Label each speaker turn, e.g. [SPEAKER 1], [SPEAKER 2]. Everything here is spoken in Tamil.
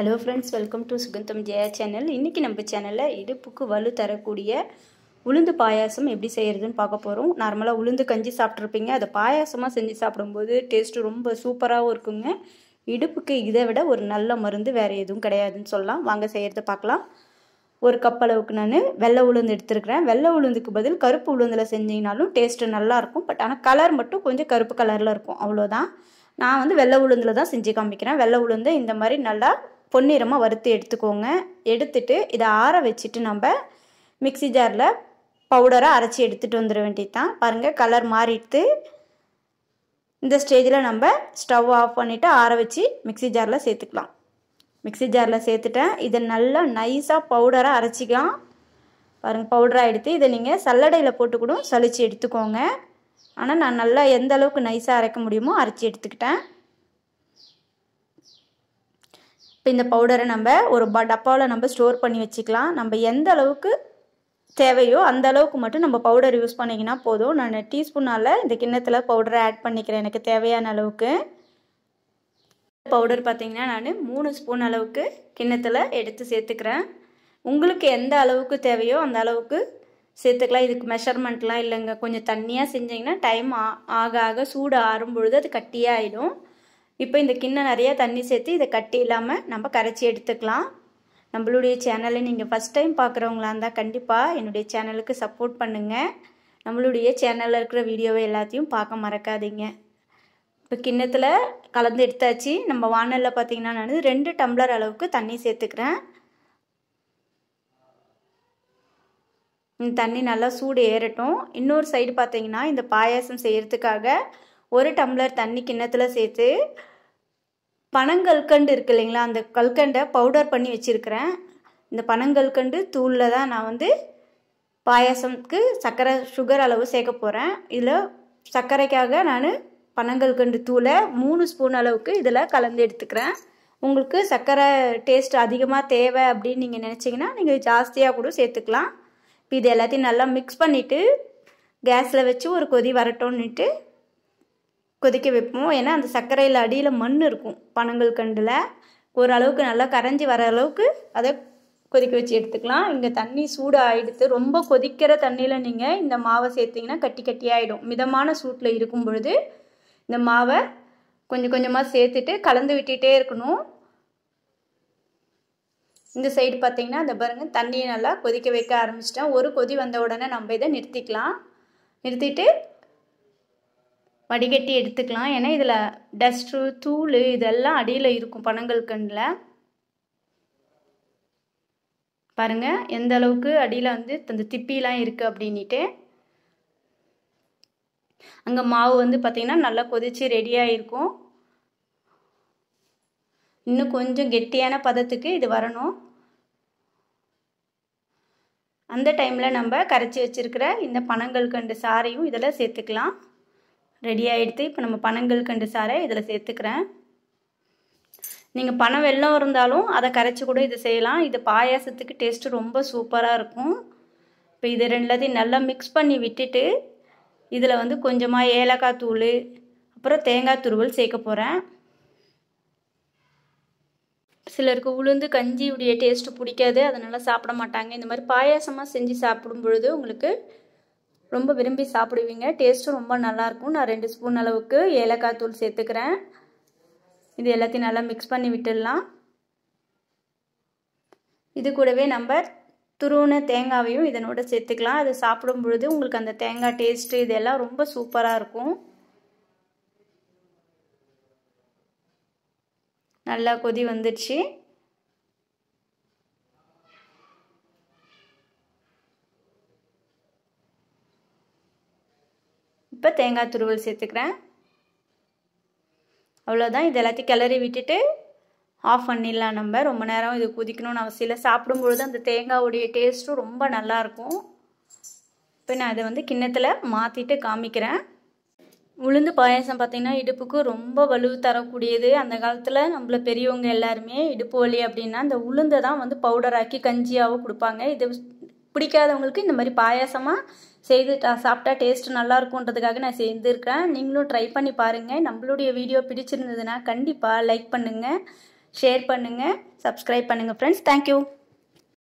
[SPEAKER 1] hello friends welcome to Sugantham Jaya channel இன்றைக்கி நம்ம சேனலில் இடுப்புக்கு வலு தரக்கூடிய உளுந்து பாயாசம் எப்படி செய்கிறதுன்னு பார்க்க போகிறோம் நார்மலாக உளுந்து கஞ்சி சாப்பிட்ருப்பீங்க அதை பாயாசமாக செஞ்சு சாப்பிடும்போது டேஸ்ட்டு ரொம்ப சூப்பராகவும் இருக்குங்க இடுப்புக்கு இதை விட ஒரு நல்ல மருந்து வேறு எதுவும் கிடையாதுன்னு சொல்லலாம் வாங்க செய்கிறத பார்க்கலாம் ஒரு கப் அளவுக்கு நான் வெள்ளை உளுந்து எடுத்துருக்கிறேன் வெள்ளை உளுந்துக்கு பதில் கருப்பு உளுந்தில் செஞ்சிங்கனாலும் டேஸ்ட்டு நல்லாயிருக்கும் பட் ஆனால் கலர் மட்டும் கொஞ்சம் கருப்பு கலரில் இருக்கும் அவ்வளோதான் நான் வந்து வெள்ளை உளுந்தில் தான் செஞ்சு காமிக்கிறேன் வெள்ளை உளுந்து இந்த மாதிரி நல்லா பொன்னிறமாக வறுத்து எடுத்துக்கோங்க எடுத்துட்டு இதை ஆற வச்சுட்டு நம்ம மிக்சி ஜாரில் பவுடராக அரைச்சி எடுத்துகிட்டு வந்துட வேண்டியது தான் பாருங்கள் கலர் மாறிட்டு இந்த ஸ்டேஜில் நம்ம ஸ்டவ் ஆஃப் பண்ணிவிட்டு ஆற வச்சு மிக்சி ஜாரில் சேர்த்துக்கலாம் மிக்சி ஜாரில் சேர்த்துட்டேன் இதை நல்லா நைஸாக பவுடராக அரைச்சிக்கலாம் பாருங்கள் பவுடராக எடுத்து இதை நீங்கள் சல்லடையில் போட்டு கூட சளிச்சு எடுத்துக்கோங்க ஆனால் நான் நல்லா எந்த அளவுக்கு நைஸாக அரைக்க முடியுமோ அரைச்சி எடுத்துக்கிட்டேன் இப்போ இந்த பவுடரை நம்ம ஒரு ப டப்பாவில் நம்ம ஸ்டோர் பண்ணி வச்சுக்கலாம் நம்ம எந்த அளவுக்கு தேவையோ அந்த அளவுக்கு மட்டும் நம்ம பவுடர் யூஸ் பண்ணிங்கன்னா போதும் நான் டீஸ்பூனால் இந்த கிண்ணத்தில் பவுடரை ஆட் பண்ணிக்கிறேன் எனக்கு தேவையான அளவுக்கு பவுடர் பார்த்திங்கன்னா நான் மூணு ஸ்பூன் அளவுக்கு கிண்ணத்தில் எடுத்து சேர்த்துக்கிறேன் உங்களுக்கு எந்த அளவுக்கு தேவையோ அந்த அளவுக்கு சேர்த்துக்கலாம் இதுக்கு மெஷர்மெண்ட்லாம் இல்லைங்க கொஞ்சம் தண்ணியாக செஞ்சிங்கன்னா டைம் ஆக ஆக சூடு ஆறும் பொழுது அது கட்டியாகிடும் இப்போ இந்த கிண்ணம் நிறையா தண்ணி சேர்த்து இதை கட்டி இல்லாமல் நம்ம கரைச்சி எடுத்துக்கலாம் நம்மளுடைய சேனலை நீங்கள் ஃபஸ்ட் டைம் பார்க்குறவங்களா இருந்தால் கண்டிப்பாக என்னுடைய சேனலுக்கு சப்போர்ட் பண்ணுங்கள் நம்மளுடைய சேனலில் இருக்கிற வீடியோவை எல்லாத்தையும் பார்க்க மறக்காதீங்க இப்போ கிண்ணத்தில் கலந்து எடுத்தாச்சு நம்ம வானலில் பார்த்தீங்கன்னா நான் ரெண்டு டம்ளர் அளவுக்கு தண்ணி சேர்த்துக்கிறேன் தண்ணி நல்லா சூடு ஏறட்டும் இன்னொரு சைடு பார்த்தீங்கன்னா இந்த பாயாசம் செய்கிறதுக்காக ஒரு டம்ளர் தண்ணி கிண்ணத்தில் சேர்த்து பனங்கல்கண்டு இருக்கு இல்லைங்களா அந்த கல்கண்டை பவுடர் பண்ணி வச்சுருக்கிறேன் இந்த பனங்கல்கண்டு தூளில் தான் நான் வந்து பாயசத்துக்கு சர்க்கரை சுகர் அளவு சேர்க்க போகிறேன் இதில் சர்க்கரைக்காக நான் பனங்கல்கண்டு தூளை மூணு ஸ்பூன் அளவுக்கு இதில் கலந்து எடுத்துக்கிறேன் உங்களுக்கு சர்க்கரை டேஸ்ட் அதிகமாக தேவை அப்படின்னு நீங்கள் நினச்சிங்கன்னா நீங்கள் ஜாஸ்தியாக கூட சேர்த்துக்கலாம் இப்போ இது எல்லாத்தையும் நல்லா மிக்ஸ் பண்ணிவிட்டு கேஸில் வச்சு ஒரு கொதி வரட்டோன்னுட்டு கொதிக்க வைப்போம் ஏன்னா அந்த சர்க்கரையில் அடியில் மண் இருக்கும் பனங்கள் கண்டில் ஓரளவுக்கு நல்லா கரைஞ்சி வர அளவுக்கு அதை கொதிக்க வச்சு எடுத்துக்கலாம் இங்கே தண்ணி சூடாக ரொம்ப கொதிக்கிற தண்ணியில் நீங்கள் இந்த மாவை சேர்த்திங்கன்னா கட்டி கட்டியாகிடும் மிதமான சூட்டில் இருக்கும் பொழுது இந்த மாவை கொஞ்சம் கொஞ்சமாக சேர்த்துட்டு கலந்து விட்டுகிட்டே இருக்கணும் இந்த சைடு பார்த்திங்கன்னா அந்த பாருங்கள் தண்ணியை நல்லா கொதிக்க வைக்க ஆரம்பிச்சிட்டேன் ஒரு கொதி வந்த உடனே நம்ம இதை நிறுத்திக்கலாம் நிறுத்திட்டு வடிகட்டி எடுத்துக்கலாம் ஏன்னா இதில் டஸ்ட்டு தூள் இதெல்லாம் அடியில் இருக்கும் பனங்கல்கண்டில் பாருங்கள் எந்த அளவுக்கு அடியில் வந்து அந்த திப்பிலாம் இருக்குது அப்படின்ட்டு அங்கே மாவு வந்து பார்த்திங்கன்னா நல்லா கொதித்து ரெடியாக இருக்கும் இன்னும் கொஞ்சம் கெட்டியான பதத்துக்கு இது வரணும் அந்த டைமில் நம்ம கரைச்சி வச்சுருக்கிற இந்த பனங்கல்கண்டு சாரையும் இதெல்லாம் சேர்த்துக்கலாம் ரெடி ஆகிடுது இப்போ நம்ம பனங்கள் கண்டு சாரை இதில் சேர்த்துக்கிறேன் நீங்கள் பனை வெள்ளம் இருந்தாலும் அதை கரைச்சி கூட இது செய்யலாம் இது பாயாசத்துக்கு டேஸ்ட்டு ரொம்ப சூப்பராக இருக்கும் இப்போ இது ரெண்டுலத்தையும் நல்லா மிக்ஸ் பண்ணி விட்டுட்டு இதில் வந்து கொஞ்சமாக ஏலக்காய் தூள் அப்புறம் தேங்காய் துருவல் சேர்க்க போகிறேன் சிலருக்கு உளுந்து கஞ்சியுடைய டேஸ்ட்டு பிடிக்காது அதனால் சாப்பிட மாட்டாங்க இந்த மாதிரி பாயாசமாக செஞ்சு சாப்பிடும் பொழுது உங்களுக்கு ரொம்ப விரும்பி சாப்பிடுவீங்க டேஸ்ட்டும் ரொம்ப நல்லாயிருக்கும் நான் ரெண்டு ஸ்பூன் அளவுக்கு ஏலக்காய் தூள் சேர்த்துக்கிறேன் இது எல்லாத்தையும் நல்லா மிக்ஸ் பண்ணி விட்டுடலாம் இது கூடவே நம்ம துருவுன தேங்காவையும் இதனோட சேர்த்துக்கலாம் அது சாப்பிடும் பொழுது உங்களுக்கு அந்த தேங்காய் டேஸ்ட்டு இதெல்லாம் ரொம்ப சூப்பராக இருக்கும் நல்லா கொதி வந்துடுச்சு இப்போ தேங்காய் துருவல் சேர்த்துக்கிறேன் அவ்வளோதான் இது எல்லாத்தையும் கிளறி விட்டுட்டு ஆஃப் பண்ணிடலாம் நம்ம ரொம்ப நேரம் இது குதிக்கணும்னு அவசியம் இல்லை சாப்பிடும்பொழுது அந்த தேங்காவுடைய டேஸ்ட்டும் ரொம்ப நல்லாயிருக்கும் இப்போ நான் அதை வந்து கிண்ணத்தில் மாற்றிட்டு காமிக்கிறேன் உளுந்து பாயாசம் பார்த்திங்கன்னா இடுப்புக்கு ரொம்ப வலு தரக்கூடியது அந்த காலத்தில் நம்மள பெரியவங்க எல்லாருமே இடுப்பு வலி அப்படின்னா அந்த உளுந்தை தான் வந்து பவுடராக்கி கஞ்சியாகவும் கொடுப்பாங்க இது பிடிக்காதவங்களுக்கு இந்த மாதிரி பாயாசமாக செய்து சாப்பிட்டா டேஸ்ட்டு நல்லா இருக்குன்றதுக்காக நான் செஞ்சுருக்கிறேன் நீங்களும் ட்ரை பண்ணி பாருங்கள் நம்மளுடைய வீடியோ பிடிச்சிருந்ததுன்னா கண்டிப்பாக லைக் பண்ணுங்கள் ஷேர் பண்ணுங்கள் சப்ஸ்கிரைப் பண்ணுங்கள் ஃப்ரெண்ட்ஸ் தேங்க்யூ